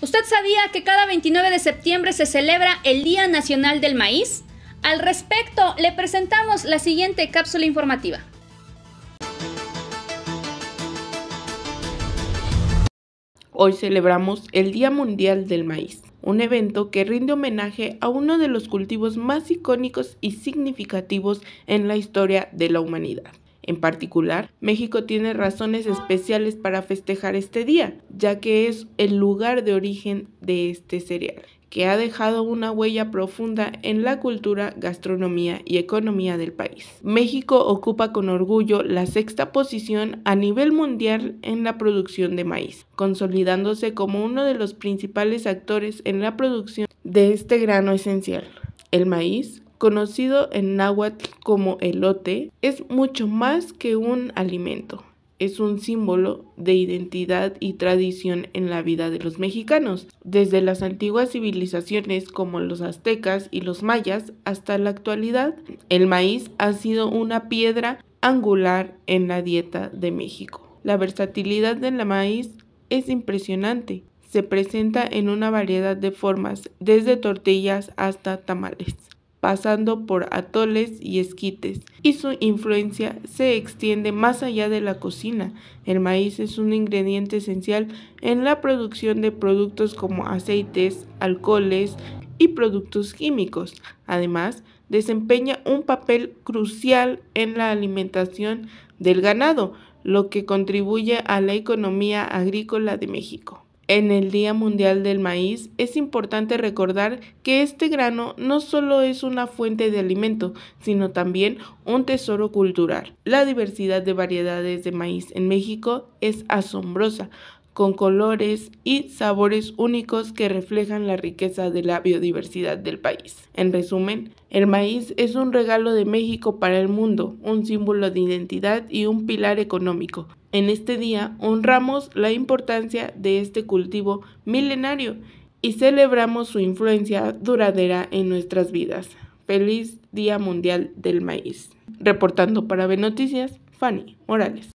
¿Usted sabía que cada 29 de septiembre se celebra el Día Nacional del Maíz? Al respecto, le presentamos la siguiente cápsula informativa. Hoy celebramos el Día Mundial del Maíz, un evento que rinde homenaje a uno de los cultivos más icónicos y significativos en la historia de la humanidad. En particular, México tiene razones especiales para festejar este día, ya que es el lugar de origen de este cereal que ha dejado una huella profunda en la cultura, gastronomía y economía del país. México ocupa con orgullo la sexta posición a nivel mundial en la producción de maíz, consolidándose como uno de los principales actores en la producción de este grano esencial. El maíz conocido en náhuatl como elote, es mucho más que un alimento. Es un símbolo de identidad y tradición en la vida de los mexicanos, desde las antiguas civilizaciones como los aztecas y los mayas hasta la actualidad. El maíz ha sido una piedra angular en la dieta de México. La versatilidad del maíz es impresionante. Se presenta en una variedad de formas, desde tortillas hasta tamales pasando por atoles y esquites, y su influencia se extiende más allá de la cocina. El maíz es un ingrediente esencial en la producción de productos como aceites, alcoholes y productos químicos. Además, desempeña un papel crucial en la alimentación del ganado, lo que contribuye a la economía agrícola de México. En el Día Mundial del Maíz es importante recordar que este grano no solo es una fuente de alimento, sino también un tesoro cultural. La diversidad de variedades de maíz en México es asombrosa, con colores y sabores únicos que reflejan la riqueza de la biodiversidad del país. En resumen, el maíz es un regalo de México para el mundo, un símbolo de identidad y un pilar económico. En este día honramos la importancia de este cultivo milenario y celebramos su influencia duradera en nuestras vidas. Feliz Día Mundial del Maíz. Reportando para B Noticias, Fanny Morales.